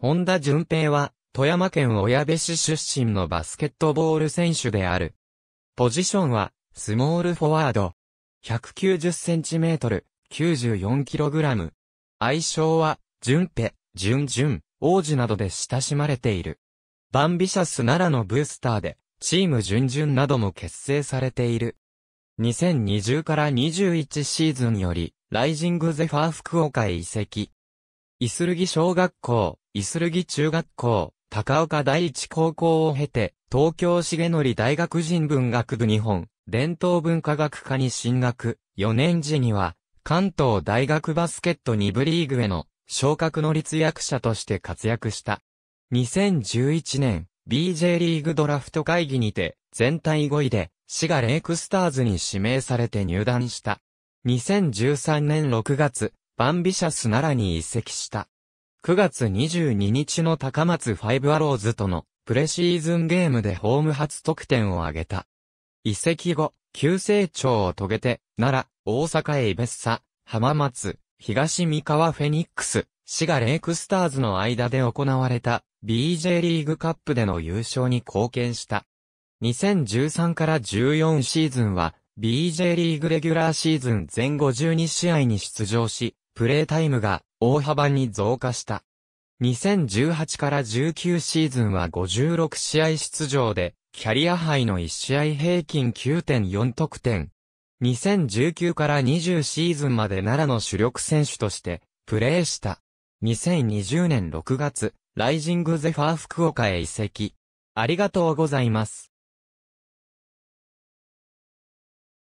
本田淳平は、富山県小矢部市出身のバスケットボール選手である。ポジションは、スモールフォワード。1 9 0トル、9 4ラム。愛称は、淳平、淳淳、王子などで親しまれている。バンビシャス奈良のブースターで、チーム淳々なども結成されている。2020から21シーズンより、ライジングゼファー福岡へ移籍。イスルギ小学校、イスルギ中学校、高岡第一高校を経て、東京重則大学人文学部日本、伝統文化学科に進学、4年時には、関東大学バスケット2部リーグへの昇格の立役者として活躍した。2011年、BJ リーグドラフト会議にて、全体5位で、滋賀レイクスターズに指名されて入団した。2013年6月、バンビシャスならに移籍した。9月22日の高松ファイブアローズとのプレシーズンゲームでホーム初得点を挙げた。移籍後、急成長を遂げて、奈良、大阪へイベッサ、浜松、東三河フェニックス、滋賀レイクスターズの間で行われた BJ リーグカップでの優勝に貢献した。2013から14シーズンは BJ リーグレギュラーシーズン全52試合に出場し、プレータイムが大幅に増加した。2018から19シーズンは56試合出場で、キャリア杯の1試合平均9.4得点。2019から20シーズンまで奈良の主力選手として、プレーした。2020年6月、ライジングゼファー福岡へ移籍。ありがとうございます。